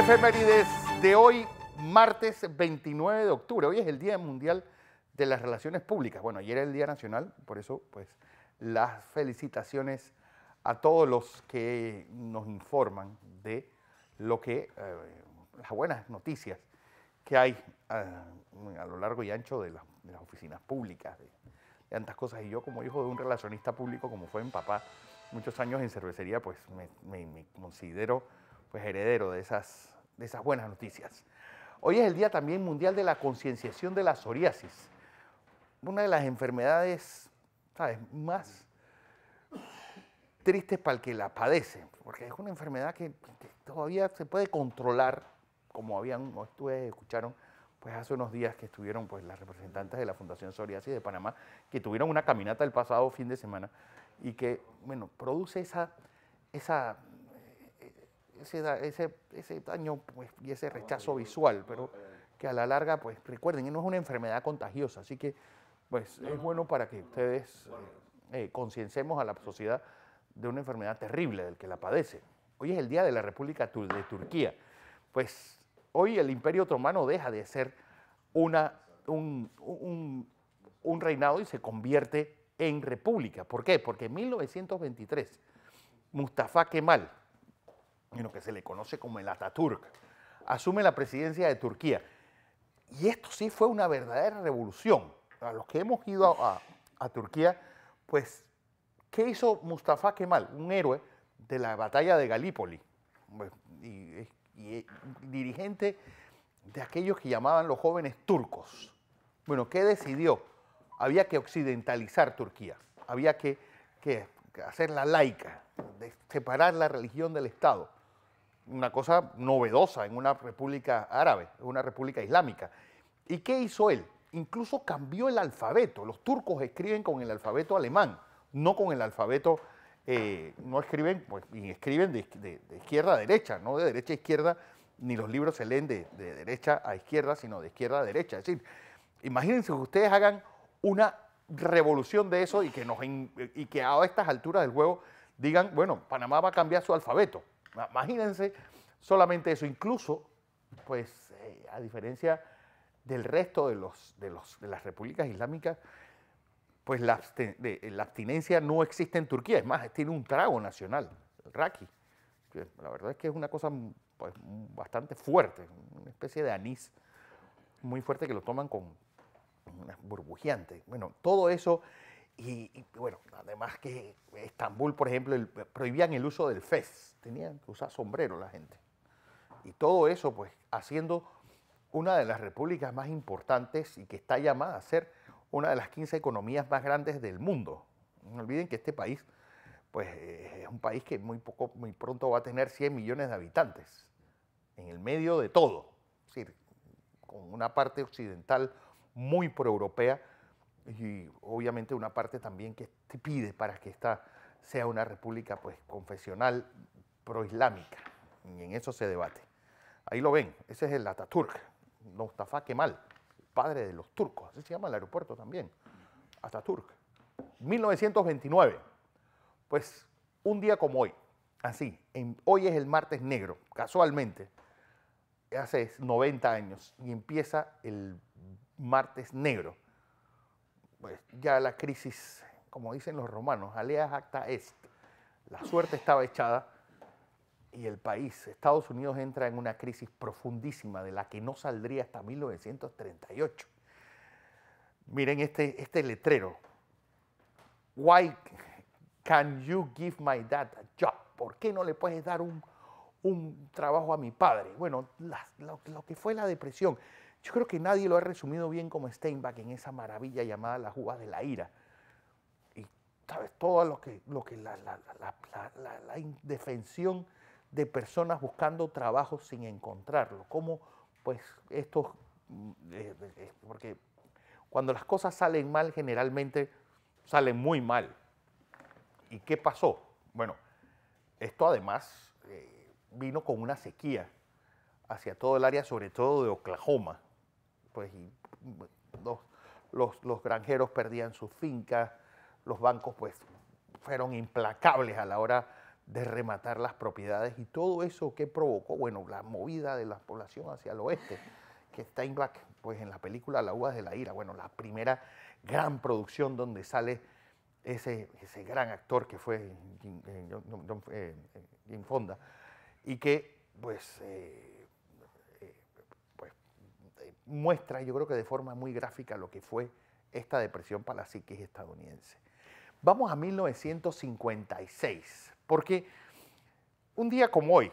Efemérides de hoy, martes 29 de octubre. Hoy es el Día Mundial de las Relaciones Públicas. Bueno, ayer era el Día Nacional, por eso, pues, las felicitaciones a todos los que nos informan de lo que, eh, las buenas noticias que hay eh, a, lo largo y ancho de, las oficinas públicas, de, tantas cosas. Y yo, como hijo de un relacionista público, como fue mi papá, muchos años en cervecería, pues me, me considero pues heredero de esas de esas buenas noticias. Hoy es el Día también Mundial de la Concienciación de la Psoriasis, una de las enfermedades, ¿sabes?, más tristes para el que la padece, porque es una enfermedad que, todavía se puede controlar, como habían, ustedes escucharon, pues hace unos días que estuvieron pues, las representantes de la Fundación Psoriasis de Panamá, que tuvieron una caminata el pasado fin de semana y que, bueno, produce esa, esa ese, ese, ese daño pues, y ese rechazo visual, pero eh. que a la larga, pues recuerden, no es una enfermedad contagiosa, así que pues es bueno para que ustedes eh, eh, conciencemos a la sociedad de una enfermedad terrible del que la padece. Hoy es el Día de la República de Turquía. Pues hoy el Imperio Otomano deja de ser una, un, un, un reinado y se convierte en república. ¿Por qué? Porque en 1923 Mustafa Kemal en lo que se le conoce como el Ataturk, asume la presidencia de Turquía. Y esto sí fue una verdadera revolución. A los que hemos ido a, Turquía, pues, ¿qué hizo Mustafa Kemal? Un héroe de la batalla de Galípoli, pues, y, dirigente de aquellos que llamaban los jóvenes turcos. Bueno, ¿qué decidió? Había que occidentalizar Turquía, había que, hacer hacerla laica, separar la religión del Estado una cosa novedosa en una república árabe, una república islámica. ¿Y qué hizo él? Incluso cambió el alfabeto. Los turcos escriben con el alfabeto alemán, no con el alfabeto, eh, no escriben, pues, y escriben de, izquierda a derecha, no de derecha a izquierda, ni los libros se leen de, derecha a izquierda, sino de izquierda a derecha. Es decir, imagínense que ustedes hagan una revolución de eso y que, y que a estas alturas del juego digan, bueno, Panamá va a cambiar su alfabeto. Imagínense solamente eso. Incluso, pues, eh, a diferencia del resto de, los, de, los, de las repúblicas islámicas, pues la, de, eh, la, abstinencia no existe en Turquía. Es más, tiene un trago nacional, el raki. La verdad es que es una cosa pues, bastante fuerte, una especie de anís muy fuerte que lo toman con burbujeante. Bueno, todo eso y, bueno, además que Estambul, por ejemplo, prohibían el uso del fez, tenían que usar sombrero la gente. Y todo eso, pues, haciendo una de las repúblicas más importantes y que está llamada a ser una de las 15 economías más grandes del mundo. No olviden que este país, pues, eh, es un país que muy, poco, muy pronto va a tener 100 millones de habitantes, en el medio de todo, es decir, con una parte occidental muy proeuropea y obviamente una parte también que te pide para que esta sea una república pues confesional proislámica. Y en eso se debate. Ahí lo ven, ese es el Ataturk, Mustafa Kemal, padre de los turcos, así se llama el aeropuerto también, Ataturk. 1929, pues un día como hoy, así, hoy es el martes negro, casualmente, hace 90 años, y empieza el martes negro, pues ya la crisis, como dicen los romanos, alea acta est, la suerte estaba echada y el país, Estados Unidos, entra en una crisis profundísima de la que no saldría hasta 1938. Miren este, este letrero. Why can you give my dad a job? ¿Por qué no le puedes dar un, trabajo a mi padre? Bueno, lo que fue la depresión. Yo creo que nadie lo ha resumido bien como Steinbach en esa maravilla llamada la jugada de la Ira. Y, ¿sabes? Todo lo que, lo que la, indefensión de personas buscando trabajo sin encontrarlo. Cómo, pues, esto, mm, eh, eh, porque cuando las cosas salen mal, generalmente salen muy mal. ¿Y qué pasó? Bueno, esto además eh, vino con una sequía hacia todo el área, sobre todo de Oklahoma pues mm, los, los, granjeros perdían sus fincas, los bancos pues fueron implacables a la hora de rematar las propiedades y todo eso que provocó, bueno, la movida de la población hacia el oeste, que Steinbach, pues en la película La Uvas de la Ira, bueno, la primera gran producción donde sale ese, ese gran actor que fue Jim, eh, eh, Fonda, y que pues eh, muestra, yo creo que de forma muy gráfica, lo que fue esta depresión para la estadounidense. Vamos a 1956, porque un día como hoy,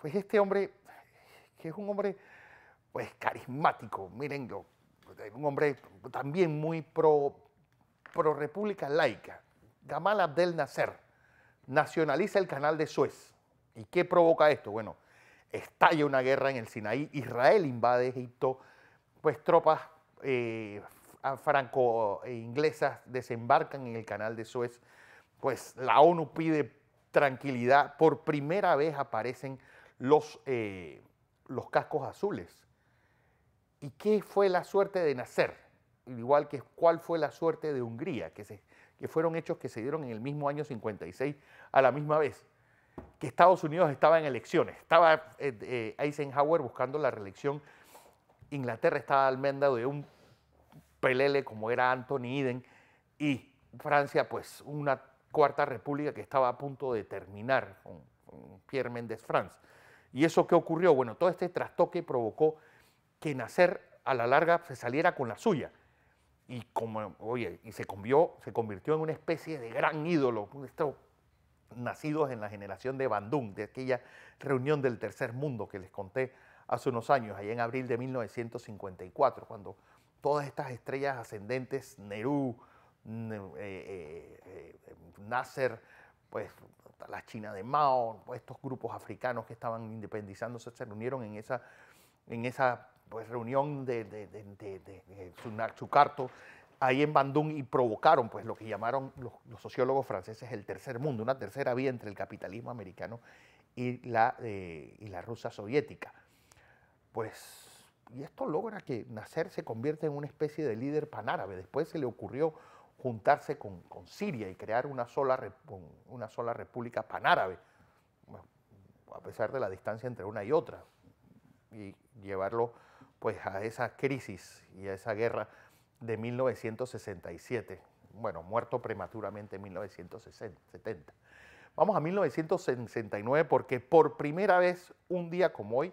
pues este hombre, que es un hombre pues carismático, miren, un hombre también muy pro, pro república laica, Gamal Abdel Nasser, nacionaliza el canal de Suez. ¿Y qué provoca esto? Bueno, estalla una guerra en el Sinaí, Israel invade Egipto, pues tropas eh, franco-inglesas desembarcan en el canal de Suez, pues la ONU pide tranquilidad. Por primera vez aparecen los, eh, los cascos azules. ¿Y qué fue la suerte de Nacer? Igual que cuál fue la suerte de Hungría, que, que fueron hechos que se dieron en el mismo año 56 a la misma vez que Estados Unidos estaba en elecciones, estaba eh, Eisenhower buscando la reelección Inglaterra estaba al de un pelele como era Anthony Eden y Francia, pues una cuarta república que estaba a punto de terminar con, Pierre Méndez France. ¿Y eso qué ocurrió? Bueno, todo este trastoque provocó que Nacer a la larga se saliera con la suya. Y, como, oye, y se, convió, se convirtió en una especie de gran ídolo, estos nacidos en la generación de Bandung, de aquella reunión del tercer mundo que les conté hace unos años, allá en abril de 1954, cuando todas estas estrellas ascendentes, Nerú, mm, eh, eh, eh, Nasser, pues la China de Mao, estos grupos africanos que estaban independizándose, se reunieron en esa, en esa pues, reunión de, de, de, ahí en Bandung y provocaron pues, lo que llamaron los, sociólogos franceses el tercer mundo, una tercera vía entre el capitalismo americano y la, eh, y la rusa soviética pues, y esto logra que Nasser se convierta en una especie de líder panárabe. Después se le ocurrió juntarse con, con Siria y crear una sola, una sola república panárabe, a pesar de la distancia entre una y otra, y llevarlo pues a esa crisis y a esa guerra de 1967, bueno, muerto prematuramente en 1970. Vamos a 1969 porque por primera vez, un día como hoy,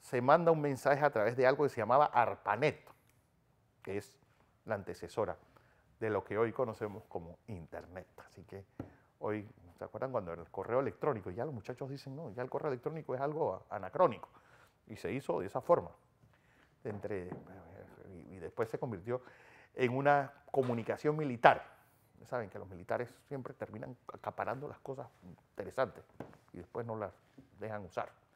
se manda un mensaje a través de algo que se llamaba ARPANET, que es la antecesora de lo que hoy conocemos como Internet. Así que hoy, ¿se acuerdan cuando el correo electrónico? Ya los muchachos dicen, no, ya el correo electrónico es algo anacrónico. Y se hizo de esa forma. Entre, y después se convirtió en una comunicación militar. Saben que los militares siempre terminan acaparando las cosas interesantes y después no las dejan usar.